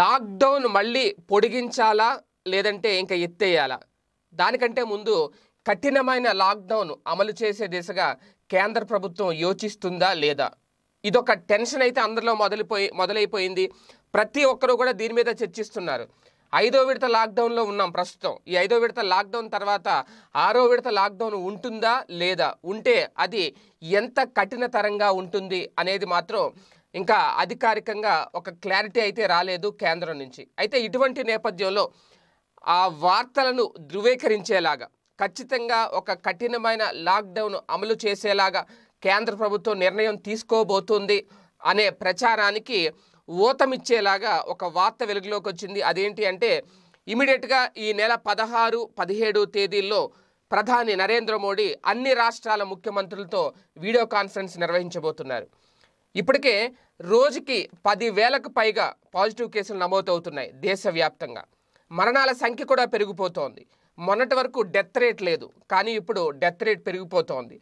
lockdown మళ్ళీ పొడిగించాలా లేదంటే ఇంకా ఎత్తేయాలా దానికంటే ముందు కఠినమైన లాక్డౌన్ అమలు చేసే దిశగా కేంద్ర ప్రభుత్వం యోచిస్తుందా లేదా ఇదొక టెన్షన్ అయితే అందరిలో మొదలుపోయి మొదలైపోయింది ప్రతి ఒక్కరూ కూడా దీని మీద చర్చిస్తున్నారు ఐదో విడత లాక్డౌన్లో ఉన్నాం ప్రస్తుతం ఈ ఐదో విడత లాక్డౌన్ తర్వాత ఆరో విడత లాక్డౌన్ ఉంటుందా లేదా ఉంటే అది ఎంత కఠినతరంగా ఉంటుంది అనేది మాత్రం ఇంకా అధికారికంగా ఒక క్లారిటీ అయితే రాలేదు కేంద్రం నుంచి అయితే ఇటువంటి నేపథ్యంలో ఆ వార్తలను ధృవీకరించేలాగా ఖచ్చితంగా ఒక కఠినమైన లాక్డౌన్ అమలు చేసేలాగా కేంద్ర ప్రభుత్వం నిర్ణయం తీసుకోబోతుంది అనే ప్రచారానికి ఊతమిచ్చేలాగా ఒక వార్త వెలుగులోకి వచ్చింది అదేంటి అంటే ఇమీడియట్గా ఈ నెల పదహారు పదిహేడు తేదీల్లో ప్రధాని నరేంద్ర మోడీ అన్ని రాష్ట్రాల ముఖ్యమంత్రులతో వీడియో కాన్ఫరెన్స్ నిర్వహించబోతున్నారు ఇప్పటికే రోజుకి పదివేలకు పైగా పాజిటివ్ కేసులు నమోదవుతున్నాయి దేశవ్యాప్తంగా మరణాల సంఖ్య కూడా పెరిగిపోతోంది మొన్నటి వరకు డెత్ రేట్ లేదు కానీ ఇప్పుడు డెత్ రేట్ పెరిగిపోతోంది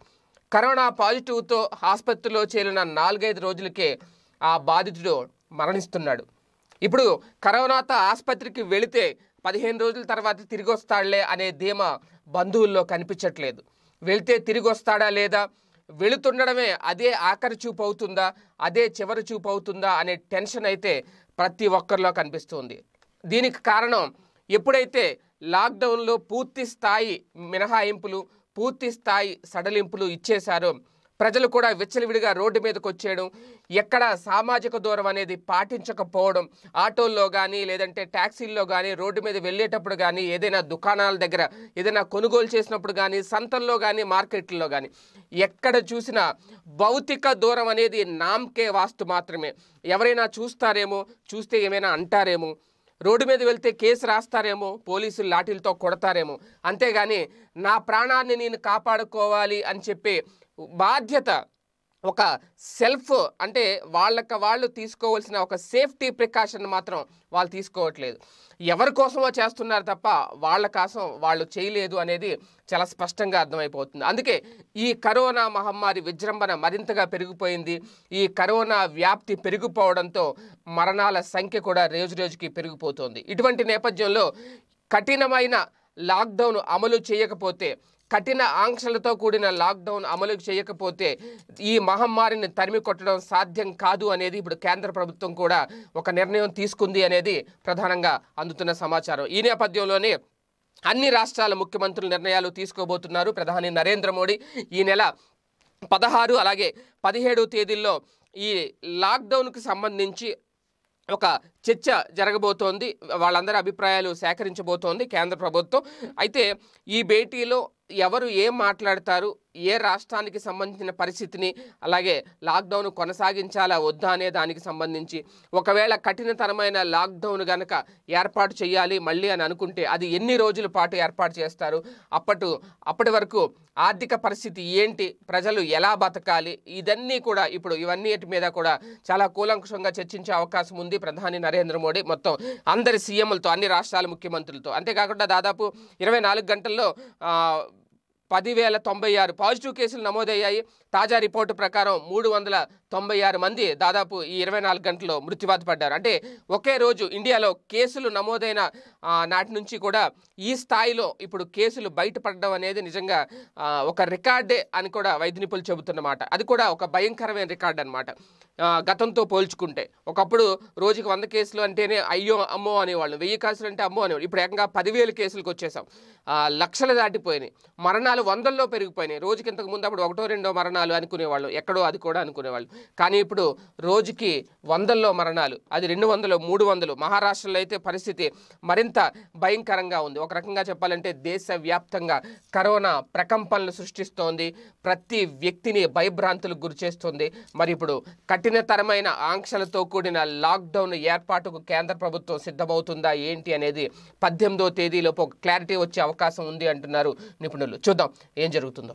కరోనా పాజిటివ్తో ఆసుపత్రిలో చేరిన నాలుగైదు రోజులకే ఆ బాధితుడు మరణిస్తున్నాడు ఇప్పుడు కరోనాతో ఆసుపత్రికి వెళితే పదిహేను రోజుల తర్వాత తిరిగి వస్తాడులే అనే ధీమా బంధువుల్లో కనిపించట్లేదు వెళ్తే తిరిగి వస్తాడా లేదా వెళుతుండడమే అదే ఆఖరి చూపు అవుతుందా అదే చివరి చూపు అవుతుందా అనే టెన్షన్ అయితే ప్రతి ఒక్కరిలో కనిపిస్తుంది దీనికి కారణం ఎప్పుడైతే లాక్డౌన్లో పూర్తి స్థాయి మినహాయింపులు పూర్తి స్థాయి సడలింపులు ఇచ్చేశారో ప్రజలు కూడా విచ్చలవిడిగా రోడ్డు మీదకి వచ్చేయడం ఎక్కడ సామాజిక దూరం అనేది పాటించకపోవడం ఆటోల్లో కానీ లేదంటే ట్యాక్సీల్లో కానీ రోడ్డు మీద వెళ్ళేటప్పుడు కానీ ఏదైనా దుకాణాల దగ్గర ఏదైనా కొనుగోలు చేసినప్పుడు కానీ సంతల్లో కానీ మార్కెట్లో కానీ ఎక్కడ చూసినా భౌతిక దూరం అనేది నామ్కే వాస్తు మాత్రమే ఎవరైనా చూస్తారేమో చూస్తే ఏమైనా అంటారేమో రోడ్డు మీద వెళ్తే కేసు రాస్తారేమో పోలీసులు లాఠీలతో కొడతారేమో అంతేగాని నా ప్రాణాన్ని నేను కాపాడుకోవాలి అని చెప్పే బాధ్యత ఒక సెల్ఫ్ అంటే వాళ్ళకి వాళ్ళు తీసుకోవాల్సిన ఒక సేఫ్టీ ప్రికాషన్ మాత్రం వాళ్ళు తీసుకోవట్లేదు ఎవరి కోసమో చేస్తున్నారు తప్ప వాళ్ళ కోసం వాళ్ళు చేయలేదు అనేది చాలా స్పష్టంగా అర్థమైపోతుంది అందుకే ఈ కరోనా మహమ్మారి విజృంభణ మరింతగా పెరిగిపోయింది ఈ కరోనా వ్యాప్తి పెరిగిపోవడంతో మరణాల సంఖ్య కూడా రోజు రోజుకి పెరిగిపోతుంది ఇటువంటి నేపథ్యంలో కఠినమైన లాక్డౌన్ అమలు చేయకపోతే కఠిన ఆంక్షలతో కూడిన లాక్డౌన్ అమలు చేయకపోతే ఈ మహమ్మారిని తరిమి కొట్టడం సాధ్యం కాదు అనేది ఇప్పుడు కేంద్ర ప్రభుత్వం కూడా ఒక నిర్ణయం తీసుకుంది అనేది ప్రధానంగా అందుతున్న సమాచారం ఈ నేపథ్యంలోనే అన్ని రాష్ట్రాల ముఖ్యమంత్రులు నిర్ణయాలు తీసుకోబోతున్నారు ప్రధాని నరేంద్ర మోడీ ఈ నెల పదహారు అలాగే పదిహేడు తేదీల్లో ఈ లాక్డౌన్కి సంబంధించి ఒక చర్చ జరగబోతోంది వాళ్ళందరి అభిప్రాయాలు సేకరించబోతోంది కేంద్ర ప్రభుత్వం అయితే ఈ భేటీలో ఎవరు ఏం మాట్లాడతారు ఏ రాష్ట్రానికి సంబంధించిన పరిస్థితిని అలాగే లాక్డౌన్ కొనసాగించాలా వద్దా అనే దానికి సంబంధించి ఒకవేళ కఠినతరమైన లాక్డౌన్ కనుక ఏర్పాటు చేయాలి మళ్ళీ అని అనుకుంటే అది ఎన్ని రోజుల పాటు ఏర్పాటు చేస్తారు అప్పటి అప్పటి వరకు ఆర్థిక పరిస్థితి ఏంటి ప్రజలు ఎలా బతకాలి ఇదన్నీ కూడా ఇప్పుడు ఇవన్నీటి మీద కూడా చాలా కూలంకుషంగా చర్చించే అవకాశం ఉంది ప్రధాని నరేంద్ర మోడీ మొత్తం అందరి సీఎంలతో అన్ని రాష్ట్రాల ముఖ్యమంత్రులతో అంతేకాకుండా దాదాపు ఇరవై నాలుగు గంటల్లో పదివేల తొంభై ఆరు పాజిటివ్ కేసులు నమోదయ్యాయి తాజా రిపోర్టు ప్రకారం మూడు వందల తొంభై ఆరు మంది దాదాపు ఈ ఇరవై నాలుగు గంటల్లో మృత్యువాత పడ్డారు అంటే ఒకే రోజు ఇండియాలో కేసులు నమోదైన నాటి నుంచి కూడా ఈ స్థాయిలో ఇప్పుడు కేసులు బయటపడడం అనేది నిజంగా ఒక రికార్డే అని కూడా వైద్య నిపుణులు చెబుతున్నమాట అది కూడా ఒక భయంకరమైన రికార్డ్ అనమాట గతంతో పోల్చుకుంటే ఒకప్పుడు రోజుకి వంద కేసులు అంటేనే అయ్యో అమ్మో అనేవాళ్ళు వెయ్యి కేసులు అంటే అమ్మో అనేవాళ్ళు ఇప్పుడు ఏకంగా పదివేల కేసులకు వచ్చేసాం లక్షలు దాటిపోయినాయి మరణాలు వందల్లో పెరిగిపోయినాయి రోజుకి ఇంతకు ముందు అప్పుడు ఒకటో రెండో మరణాలు అనుకునేవాళ్ళు ఎక్కడో అది కూడా అనుకునేవాళ్ళు కానీ ఇప్పుడు రోజుకి వందల్లో మరణాలు అది రెండు వందలు మూడు వందలు మహారాష్ట్రలో అయితే పరిస్థితి మరింత భయంకరంగా ఉంది ఒక రకంగా చెప్పాలంటే దేశవ్యాప్తంగా కరోనా ప్రకంపనలు సృష్టిస్తోంది ప్రతి వ్యక్తిని భయభ్రాంతులకు గురిచేస్తుంది మరి ఇప్పుడు కఠినతరమైన ఆంక్షలతో కూడిన లాక్డౌన్ ఏర్పాటుకు కేంద్ర ప్రభుత్వం సిద్ధమవుతుందా ఏంటి అనేది పద్దెనిమిదో తేదీలోపు క్లారిటీ వచ్చే అవకాశం ఉంది అంటున్నారు నిపుణులు చూద్దాం ఏం జరుగుతుందో